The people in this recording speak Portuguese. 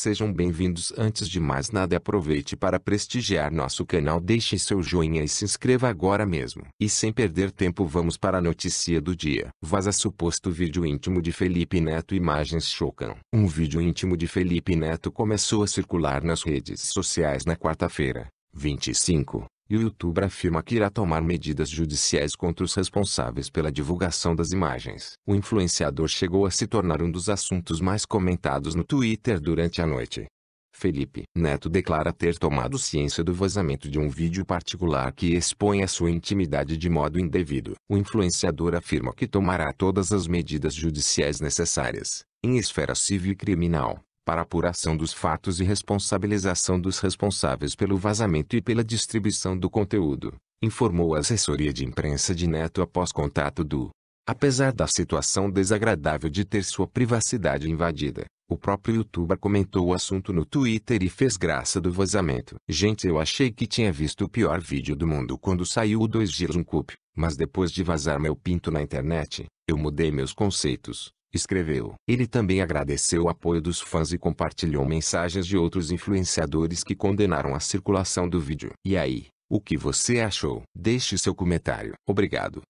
Sejam bem-vindos. Antes de mais nada, aproveite para prestigiar nosso canal. Deixe seu joinha e se inscreva agora mesmo. E sem perder tempo, vamos para a notícia do dia. Vaza suposto vídeo íntimo de Felipe Neto. Imagens chocam. Um vídeo íntimo de Felipe Neto começou a circular nas redes sociais na quarta-feira, 25, e o YouTube afirma que irá tomar medidas judiciais contra os responsáveis pela divulgação das imagens. O influenciador chegou a se tornar um dos assuntos mais comentados no Twitter durante a noite. Felipe Neto declara ter tomado ciência do vazamento de um vídeo particular que expõe a sua intimidade de modo indevido. O influenciador afirma que tomará todas as medidas judiciais necessárias, em esfera civil e criminal, para apuração dos fatos e responsabilização dos responsáveis pelo vazamento e pela distribuição do conteúdo, informou a assessoria de imprensa de Neto após contato do. Apesar da situação desagradável de ter sua privacidade invadida, o próprio youtuber comentou o assunto no Twitter e fez graça do vazamento. Gente, eu achei que tinha visto o pior vídeo do mundo quando saiu o dois Giros um Cup, mas depois de vazar meu pinto na internet, eu mudei meus conceitos escreveu. Ele também agradeceu o apoio dos fãs e compartilhou mensagens de outros influenciadores que condenaram a circulação do vídeo. E aí, o que você achou? Deixe seu comentário. Obrigado.